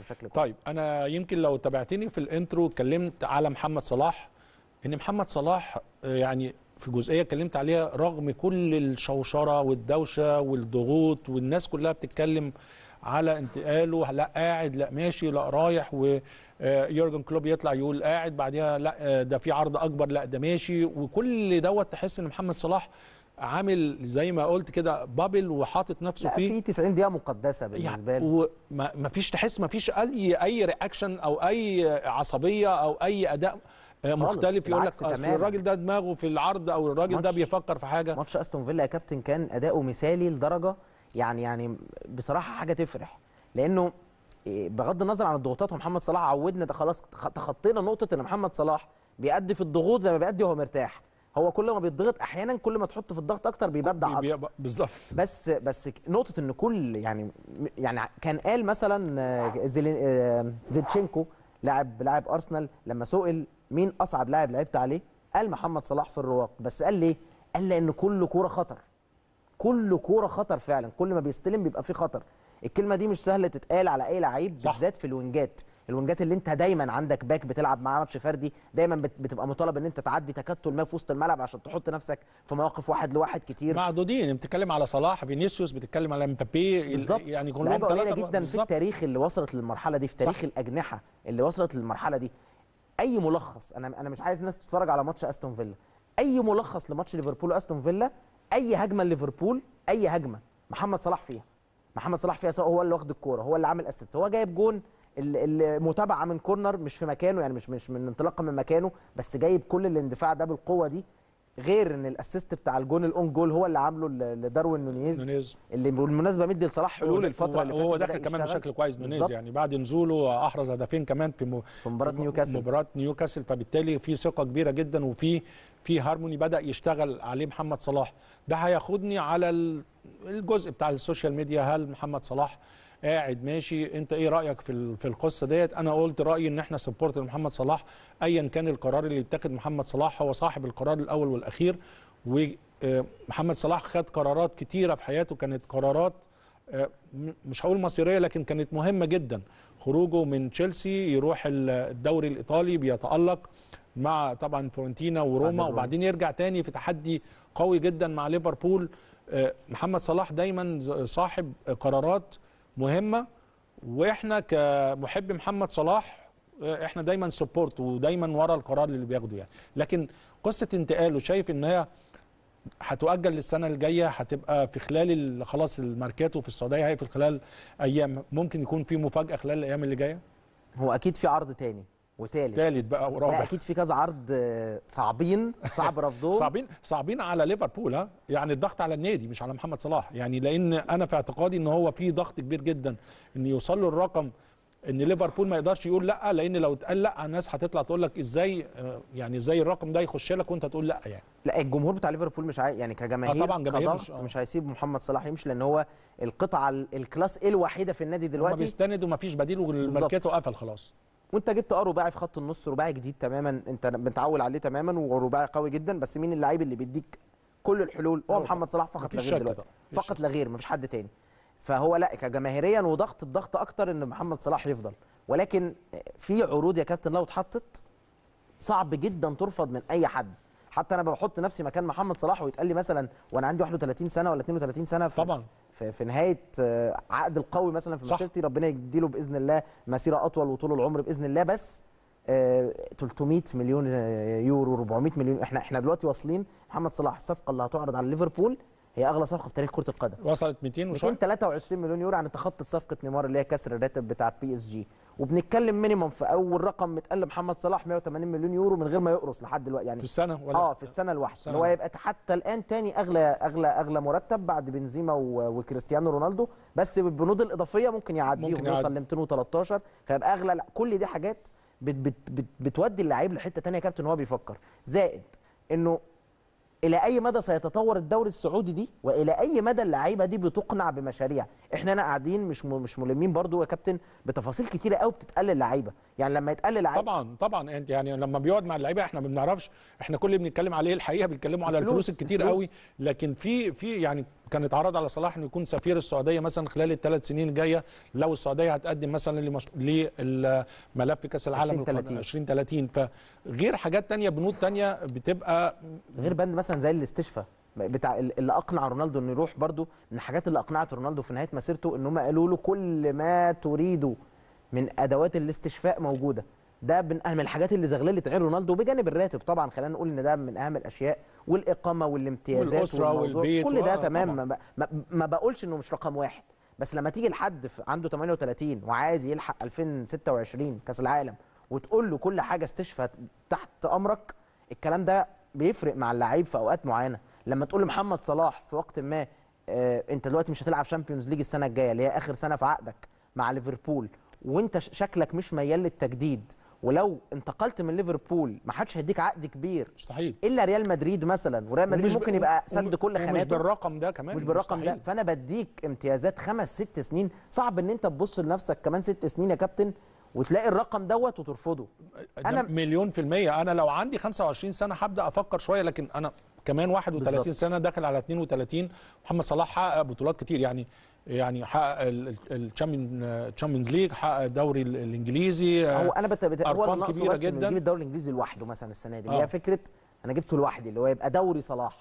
بشكل كويس طيب انا يمكن لو تابعتني في الانترو اتكلمت على محمد صلاح ان محمد صلاح آه، يعني في جزئيه اتكلمت عليها رغم كل الشوشره والدوشه والضغوط والناس كلها بتتكلم على انتقاله لا قاعد لا ماشي لا رايح ويورجن آه، كلوب يطلع يقول قاعد بعديها لا آه، ده في عرض اكبر لا ده ماشي وكل دوت تحس ان محمد صلاح عامل زي ما قلت كده بابل وحاطط نفسه فيه في 90 دقيقه مقدسه يعني بالنسبه يعني له وما فيش تحس ما فيش اي اي رياكشن او اي عصبيه او اي اداء آه، مختلف يقول لك اصل الراجل ده دماغه في العرض او الراجل ده بيفكر في حاجه ماتش استون فيلا يا كابتن كان اداؤه مثالي لدرجه يعني يعني بصراحه حاجه تفرح لانه آه، بغض النظر عن الضغوطات ومحمد صلاح عودنا ده خلاص تخطينا نقطه ان محمد صلاح بيأدي في الضغوط زي ما بيأدي وهو مرتاح هو كل ما بيتضغط احيانا كل ما تحط في الضغط اكتر بيبدع اكتر بالظبط بس بس نقطه ان كل يعني يعني كان قال مثلا آه، آه، زيتشينكو لاعب لاعب ارسنال لما سئل مين اصعب لاعب لعبت عليه قال محمد صلاح في الرواق بس قال ليه قال لان كل كوره خطر كل كوره خطر فعلا كل ما بيستلم بيبقى فيه خطر الكلمه دي مش سهله تتقال على اي لعيب بالذات في الوينجات الونجات اللي انت دايما عندك باك بتلعب معاه ماتش فردي دايما بتبقى مطالب ان انت تعدي تكتل ما في وسط الملعب عشان تحط نفسك في مواقف واحد لواحد كتير معدودين بتتكلم على صلاح فينيسيوس بتتكلم على مبابي يعني كلهم ثلاثه جدا بالزبط. في التاريخ اللي وصلت للمرحله دي في تاريخ صح. الاجنحه اللي وصلت للمرحله دي اي ملخص انا انا مش عايز الناس تتفرج على ماتش استون فيلا اي ملخص لماتش ليفربول واستون فيلا اي هجمه ليفربول اي هجمه محمد صلاح فيها محمد صلاح فيها سواء هو اللي واخد الكوره هو اللي عامل اسيست هو جايب جون المتابعه من كورنر مش في مكانه يعني مش مش من انطلاقا من مكانه بس جايب كل الاندفاع ده بالقوه دي غير ان الاسيست بتاع الجون الاون جول هو اللي عامله لداروين نونيز, نونيز اللي بالمناسبه مدي لصلاح حلول الفتره اللي فاتت وهو داخل كمان بشكل كويس نونيز يعني بعد نزوله احرز هدفين كمان في, م... في مباراه نيوكاسل مباراه نيوكاسل فبالتالي في ثقه كبيره جدا وفي في هارموني بدا يشتغل عليه محمد صلاح ده هياخدني على الجزء بتاع السوشيال ميديا هل محمد صلاح قاعد ماشي انت ايه رايك في في القصه ديت انا قلت رايي ان احنا سبورت لمحمد صلاح ايا كان القرار اللي يتخذ محمد صلاح هو صاحب القرار الاول والاخير ومحمد آه، صلاح خد قرارات كتيره في حياته كانت قرارات آه، مش هقول مصيريه لكن كانت مهمه جدا خروجه من تشيلسي يروح الدوري الايطالي بيتالق مع طبعا فورنتينا وروما وبعدين يرجع تاني في تحدي قوي جدا مع ليفربول آه، محمد صلاح دايما صاحب قرارات مهمه واحنا كمحب محمد صلاح آه، احنا دايما سبورت ودايما ورا القرار اللي بياخده يعني لكن قصه انتقاله شايف ان هي هتؤجل للسنه الجايه هتبقى في خلال خلاص الماركاتو في السعوديه هي في خلال ايام ممكن يكون في مفاجاه خلال الايام اللي جايه هو اكيد في عرض تاني وثالث تالت بقى ورابع اكيد في كذا عرض آه، صعبين صعب رفضهم صعبين صعبين على ليفربول ها يعني الضغط على النادي مش على محمد صلاح يعني لان انا في اعتقادي ان هو في ضغط كبير جدا ان يوصل له الرقم ان ليفربول ما يقدرش يقول لا لان لو اتقال لا الناس هتطلع تقول لك ازاي آه، يعني ازاي الرقم ده يخش لك وانت تقول لا يعني لا الجمهور بتاع ليفربول مش عاي... يعني كجماهير آه طبعا جماهير مش, آه. مش هيسيب محمد صلاح يمشي لان هو القطعه الكلاس إيه الوحيده في النادي دلوقتي هو بيستند ومفيش بديل وماركته قفل خلاص وانت جبت اه رباعي في خط النص رباعي جديد تماما انت متعول عليه تماما ورباعي قوي جدا بس مين اللعيب اللي بيديك كل الحلول هو أيوة. محمد صلاح فقط لا غير دلوقتي فقط لا غير مفيش حد تاني فهو لا كجماهيريا وضغط الضغط اكتر ان محمد صلاح يفضل ولكن في عروض يا كابتن لو اتحطت صعب جدا ترفض من اي حد حتى انا بحط نفسي مكان محمد صلاح ويتقال لي مثلا وانا عندي 31 سنه ولا 32 سنه طبعا في, في نهايه آه، عقد القوي مثلا في مسيرتي ربنا يديله باذن الله مسيره اطول وطول العمر باذن الله بس 300 آه، مليون آه، يورو 400 مليون احنا احنا دلوقتي واصلين محمد صلاح الصفقه اللي هتعرض على ليفربول هي اغلى صفقه في تاريخ كره القدم وصلت 200 وشويه 223 مليون يورو عن يعني تخطي صفقه نيمار اللي هي كسر الراتب بتاع بي اس جي وبنتكلم مينيموم في اول رقم متقال لمحمد صلاح 180 مليون يورو من غير ما يقرص لحد دلوقتي يعني في السنه ولا اه في السنه الواحده اللي هو هيبقى حتى الان تاني اغلى اغلى اغلى مرتب بعد بنزيما وكريستيانو رونالدو بس بالبنود الاضافيه ممكن يعديهم يوصل ل 213 فيبقى اغلى لا كل دي حاجات بت بت بت بتودي اللعيب لحته ثانيه يا كابتن وهو بيفكر زائد انه الى اي مدى سيتطور الدوري السعودي دي والى اي مدى اللعيبه دي بتقنع بمشاريع احنا هنا قاعدين مش مش ملمين برضو يا كابتن بتفاصيل كتيره قوي بتتقال للعيبه يعني لما يتقال للعيبة طبعا طبعا انت يعني لما بيقعد مع اللعيبه احنا ما بنعرفش احنا كل اللي بنتكلم عليه الحقيقه بيتكلموا على الفلوس, الفلوس الكتير الفلوس. قوي لكن في في يعني كان اتعرض على صلاح انه يكون سفير السعوديه مثلا خلال الثلاث سنين الجايه لو السعوديه هتقدم مثلا لمش... لملف كاس العالم 2030 فغير حاجات ثانيه بنود ثانيه بتبقى غير بند مثلا زي الاستشفاء بتاع اللي اقنع رونالدو انه يروح برضو من الحاجات اللي اقنعت رونالدو في نهايه مسيرته ان هم قالوا له كل ما تريده من ادوات الاستشفاء موجوده ده من اهم الحاجات اللي زغللت عين رونالدو بجانب الراتب طبعا خلينا نقول ان ده من اهم الاشياء والاقامه والامتيازات والأسرة والبيت كل ده تمام ما, ما بقولش انه مش رقم واحد بس لما تيجي لحد عنده 38 وعايز يلحق 2026 كاس العالم وتقول له كل حاجه استشفى تحت امرك الكلام ده بيفرق مع اللعيب في اوقات معينه لما تقول لمحمد صلاح في وقت ما آه انت دلوقتي مش هتلعب شامبيونز ليج السنه الجايه اللي هي اخر سنه في عقدك مع ليفربول وانت شكلك مش ميال للتجديد ولو انتقلت من ليفربول ما حدش هيديك عقد كبير مستحيل الا ريال مدريد مثلا وريال مدريد ممكن يبقى سد كل خاناته مش بالرقم ده كمان مش بالرقم مستحيل. ده فانا بديك امتيازات خمس ست سنين صعب ان انت تبص لنفسك كمان ست سنين يا كابتن وتلاقي الرقم دوت وترفضه انا مليون في الميه انا لو عندي 25 سنه هبدا افكر شويه لكن انا كمان 31 بالزبط. سنه داخل على 32 محمد صلاح حقق بطولات كتير يعني يعني حقق الشامبيونز ليج حقق الدوري الانجليزي هو انا بت... بت... ارقام كبيره بس جدا الدوري الانجليزي لوحده مثلا السنه دي اللي هي آه. فكره انا جبته لوحدي اللي هو يبقى دوري صلاح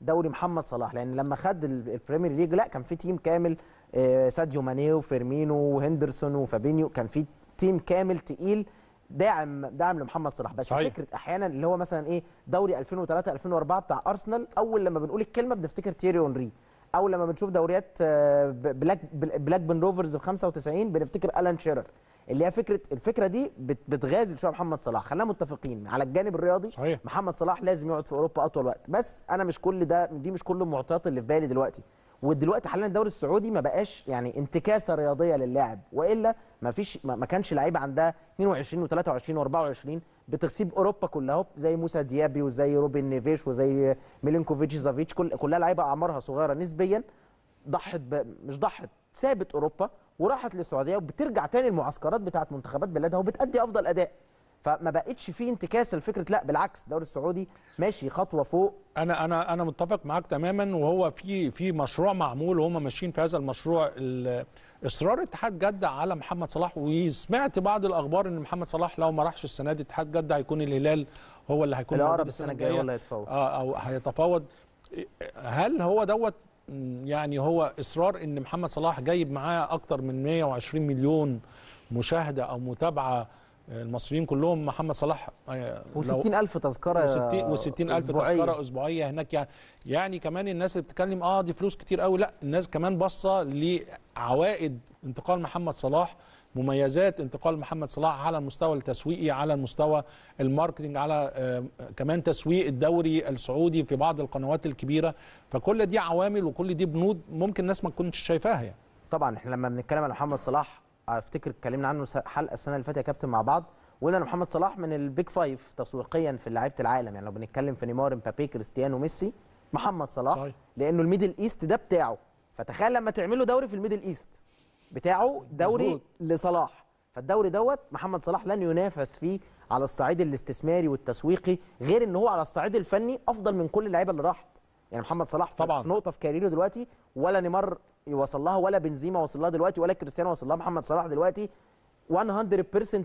دوري محمد صلاح لان لما خد البريمير ليج لا كان في تيم كامل آه، ساديو ماني وفيرمينو وهندرسون وفابينيو كان في تيم كامل تقيل داعم داعم لمحمد صلاح بس صحيح. فكره احيانا اللي هو مثلا ايه دوري 2003 2004 بتاع ارسنال اول لما بنقول الكلمه بنفتكر تيري اونري او لما بنشوف دوريات آه، بلاك بلاك بن روفرز في 95 بنفتكر الان شيرر اللي هي فكره الفكره دي بتغازل شويه محمد صلاح خلينا متفقين على الجانب الرياضي صحيح. محمد صلاح لازم يقعد في اوروبا اطول وقت بس انا مش كل ده دي مش كل المعطيات اللي في بالي دلوقتي ودلوقتي حاليا الدوري السعودي ما بقاش يعني انتكاسه رياضيه للاعب والا ما فيش ما كانش لعيب عندها 22 و23 و24 بتغسيب اوروبا كلها زي موسى ديابي وزي روبن نيفيش وزي ميلينكوفيتش زافيتش كل كلها لعيبه اعمارها صغيره نسبيا ضحت ب... مش ضحت سابت اوروبا وراحت للسعوديه وبترجع تاني المعسكرات بتاعت منتخبات بلادها وبتأدي افضل اداء فما بقتش في انتكاس لفكره لا بالعكس الدوري السعودي ماشي خطوه فوق انا انا انا متفق معاك تماما وهو في في مشروع معمول وهم ماشيين في هذا المشروع اصرار اتحاد جده على محمد صلاح وسمعت بعض الاخبار ان محمد صلاح لو ما راحش السنه دي اتحاد جده هيكون الهلال هو اللي هيكون الأقرب السنه الجايه ولا هيتفاوض اه او هيتفاوض هل هو دوت يعني هو اصرار ان محمد صلاح جايب معاه اكتر من 120 مليون مشاهده او متابعه المصريين كلهم محمد صلاح آه، و60 الف تذكره و60 الف تذكره اسبوعيه هناك يعني يعني كمان الناس اللي بتتكلم اه دي فلوس كتير قوي لا الناس كمان باصه لعوائد انتقال محمد صلاح مميزات انتقال محمد صلاح على المستوى التسويقي على المستوى الماركتنج على آه، كمان تسويق الدوري السعودي في بعض القنوات الكبيره فكل دي عوامل وكل دي بنود ممكن الناس ما تكونش شايفاها يعني طبعا احنا لما بنتكلم على محمد صلاح افتكر اتكلمنا عنه حلقه السنه اللي فاتت يا كابتن مع بعض وقلنا ان محمد صلاح من البيج فايف تسويقيا في لعيبه العالم يعني لو بنتكلم في نيمار امبابي كريستيانو ميسي محمد صلاح صحيح. لانه الميدل ايست ده بتاعه فتخيل لما تعمل له دوري في الميدل ايست بتاعه دوري بزبوط. لصلاح فالدوري دوت محمد صلاح لن ينافس فيه على الصعيد الاستثماري والتسويقي غير ان هو على الصعيد الفني افضل من كل اللعيبه اللي راحت يعني محمد صلاح طبعا في نقطه في كاريره دلوقتي ولا نيمار يوصل لها ولا بنزيما وصل لها دلوقتي ولا كريستيانو وصل لها محمد صلاح دلوقتي 100%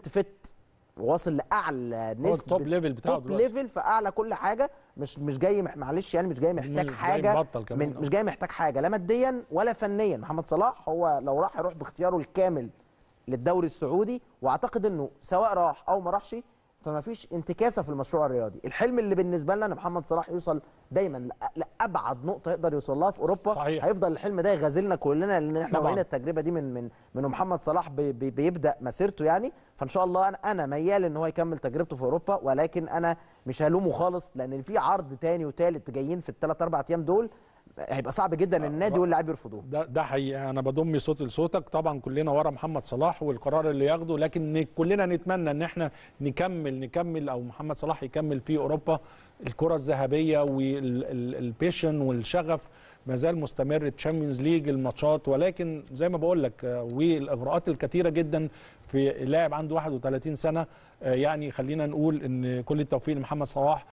فيت واصل لاعلى نسبه هو التوب ليفل بتاعه دلوقتي ليفل في اعلى كل حاجه مش مش جاي معلش يعني مش جاي محتاج مش حاجه جاي كمان مش جاي محتاج حاجه لا ماديا ولا فنيا محمد صلاح هو لو راح يروح باختياره الكامل للدوري السعودي واعتقد انه سواء راح او ما راحش فما فيش انتكاسه في المشروع الرياضي الحلم اللي بالنسبه لنا ان محمد صلاح يوصل دايما لابعد نقطه يقدر يوصل لها في اوروبا صحيح. هيفضل الحلم ده يغازلنا كلنا لان احنا بقينا التجربه دي من من من محمد صلاح بي بي بيبدا مسيرته يعني فان شاء الله انا انا ميال ان هو يكمل تجربته في اوروبا ولكن انا مش هلومه خالص لان في عرض تاني وتالت جايين في الثلاث اربع ايام دول هيبقى صعب جدا النادي واللاعب يرفضوه ده ده حقيقه انا بضم صوتي لصوتك طبعا كلنا ورا محمد صلاح والقرار اللي ياخده لكن كلنا نتمنى ان احنا نكمل نكمل او محمد صلاح يكمل في اوروبا الكره الذهبيه والبيشن والشغف ما زال مستمر تشامبيونز ليج الماتشات ولكن زي ما بقول لك والاغراءات الكثيره جدا في لاعب عنده 31 سنه يعني خلينا نقول ان كل التوفيق لمحمد صلاح